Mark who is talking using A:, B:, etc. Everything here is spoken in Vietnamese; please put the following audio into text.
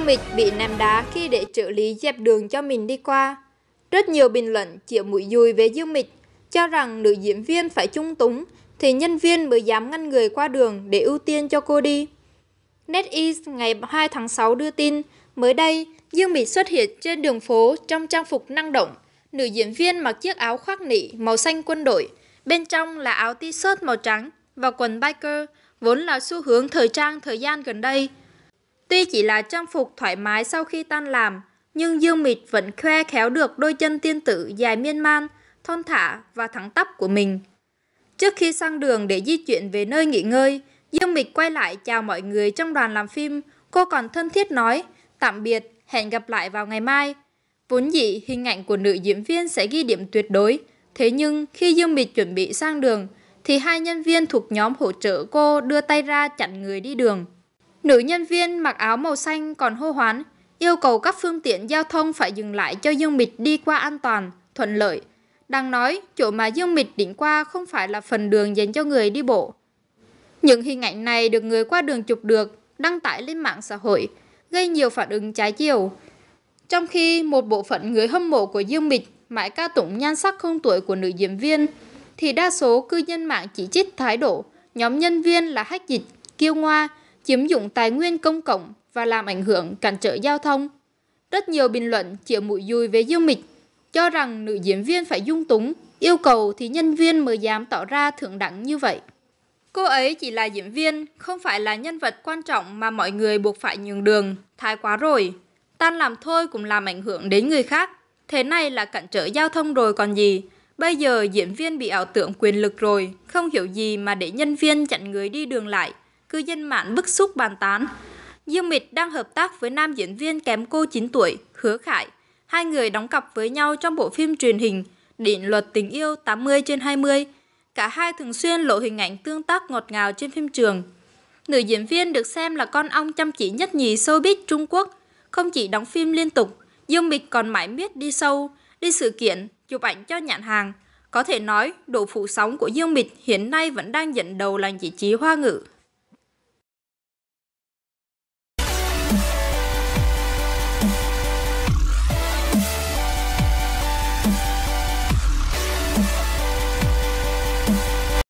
A: Mịch bị ném đá khi để trợ lý dẹp đường cho mình đi qua. Rất nhiều bình luận chĩa mũi dùi về Dương Mịch, cho rằng nữ diễn viên phải trung túng thì nhân viên mới dám ngăn người qua đường để ưu tiên cho cô đi. NetEase ngày 2 tháng 6 đưa tin, mới đây, Dương Mịch xuất hiện trên đường phố trong trang phục năng động. Nữ diễn viên mặc chiếc áo khoác nỉ màu xanh quân đội, bên trong là áo t-shirt màu trắng và quần biker, vốn là xu hướng thời trang thời gian gần đây. Tuy chỉ là trang phục thoải mái sau khi tan làm, nhưng Dương Mịch vẫn khoe khéo được đôi chân tiên tử dài miên man, thon thả và thẳng tắp của mình. Trước khi sang đường để di chuyển về nơi nghỉ ngơi, Dương Mịch quay lại chào mọi người trong đoàn làm phim, cô còn thân thiết nói, tạm biệt, hẹn gặp lại vào ngày mai. Vốn dĩ hình ảnh của nữ diễn viên sẽ ghi điểm tuyệt đối, thế nhưng khi Dương Mịch chuẩn bị sang đường, thì hai nhân viên thuộc nhóm hỗ trợ cô đưa tay ra chặn người đi đường. Nữ nhân viên mặc áo màu xanh còn hô hoán, yêu cầu các phương tiện giao thông phải dừng lại cho Dương Mịch đi qua an toàn, thuận lợi. Đang nói, chỗ mà Dương Mịch định qua không phải là phần đường dành cho người đi bộ. Những hình ảnh này được người qua đường chụp được, đăng tải lên mạng xã hội, gây nhiều phản ứng trái chiều. Trong khi một bộ phận người hâm mộ của Dương Mịch mãi ca tụng nhan sắc không tuổi của nữ diễn viên, thì đa số cư dân mạng chỉ trích thái độ nhóm nhân viên là hách dịch, kiêu ngoa, chiếm dụng tài nguyên công cộng và làm ảnh hưởng cản trở giao thông. Rất nhiều bình luận chĩa mũi dùi về Dương Mịch, cho rằng nữ diễn viên phải dung túng, yêu cầu thì nhân viên mới dám tỏ ra thượng đẳng như vậy. Cô ấy chỉ là diễn viên, không phải là nhân vật quan trọng mà mọi người buộc phải nhường đường, thái quá rồi. Tan làm thôi cũng làm ảnh hưởng đến người khác. Thế này là cản trở giao thông rồi còn gì. Bây giờ diễn viên bị ảo tưởng quyền lực rồi, không hiểu gì mà để nhân viên chặn người đi đường lại cư dân mạng bức xúc bàn tán. Dương Mịch đang hợp tác với nam diễn viên kém cô 9 tuổi, Hứa Khải. Hai người đóng cặp với nhau trong bộ phim truyền hình Định luật tình yêu 80 trên 20. Cả hai thường xuyên lộ hình ảnh tương tác ngọt ngào trên phim trường. Nữ diễn viên được xem là con ong chăm chỉ nhất nhì showbiz Trung Quốc. Không chỉ đóng phim liên tục, Dương Mịch còn mãi miết đi sâu, đi sự kiện, chụp ảnh cho nhãn hàng. Có thể nói, độ phủ sóng của Dương Mịch hiện nay vẫn đang dẫn đầu làng giải trí hoa ngữ